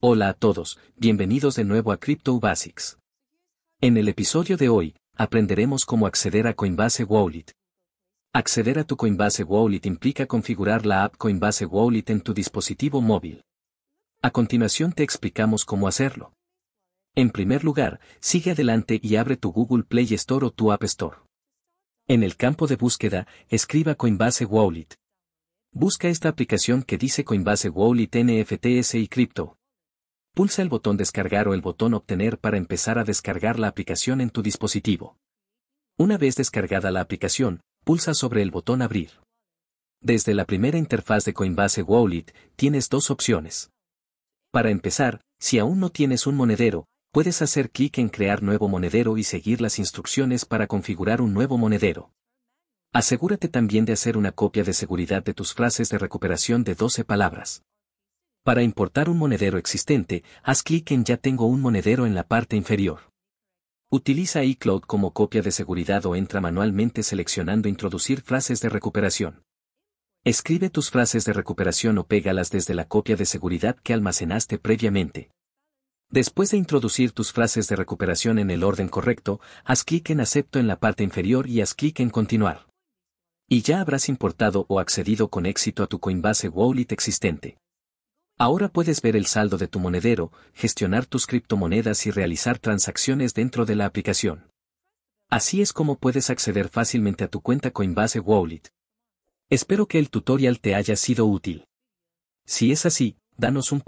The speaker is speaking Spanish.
Hola a todos, bienvenidos de nuevo a Crypto Basics. En el episodio de hoy, aprenderemos cómo acceder a Coinbase Wallet. Acceder a tu Coinbase Wallet implica configurar la app Coinbase Wallet en tu dispositivo móvil. A continuación te explicamos cómo hacerlo. En primer lugar, sigue adelante y abre tu Google Play Store o tu App Store. En el campo de búsqueda, escriba Coinbase Wallet. Busca esta aplicación que dice Coinbase Wallet NFTs y Crypto, Pulsa el botón descargar o el botón obtener para empezar a descargar la aplicación en tu dispositivo. Una vez descargada la aplicación, pulsa sobre el botón abrir. Desde la primera interfaz de Coinbase Wallet, tienes dos opciones. Para empezar, si aún no tienes un monedero, puedes hacer clic en Crear nuevo monedero y seguir las instrucciones para configurar un nuevo monedero. Asegúrate también de hacer una copia de seguridad de tus frases de recuperación de 12 palabras. Para importar un monedero existente, haz clic en Ya tengo un monedero en la parte inferior. Utiliza iCloud como copia de seguridad o entra manualmente seleccionando Introducir frases de recuperación. Escribe tus frases de recuperación o pégalas desde la copia de seguridad que almacenaste previamente. Después de introducir tus frases de recuperación en el orden correcto, haz clic en Acepto en la parte inferior y haz clic en Continuar. Y ya habrás importado o accedido con éxito a tu Coinbase Wallet existente. Ahora puedes ver el saldo de tu monedero, gestionar tus criptomonedas y realizar transacciones dentro de la aplicación. Así es como puedes acceder fácilmente a tu cuenta Coinbase Wallet. Espero que el tutorial te haya sido útil. Si es así, danos un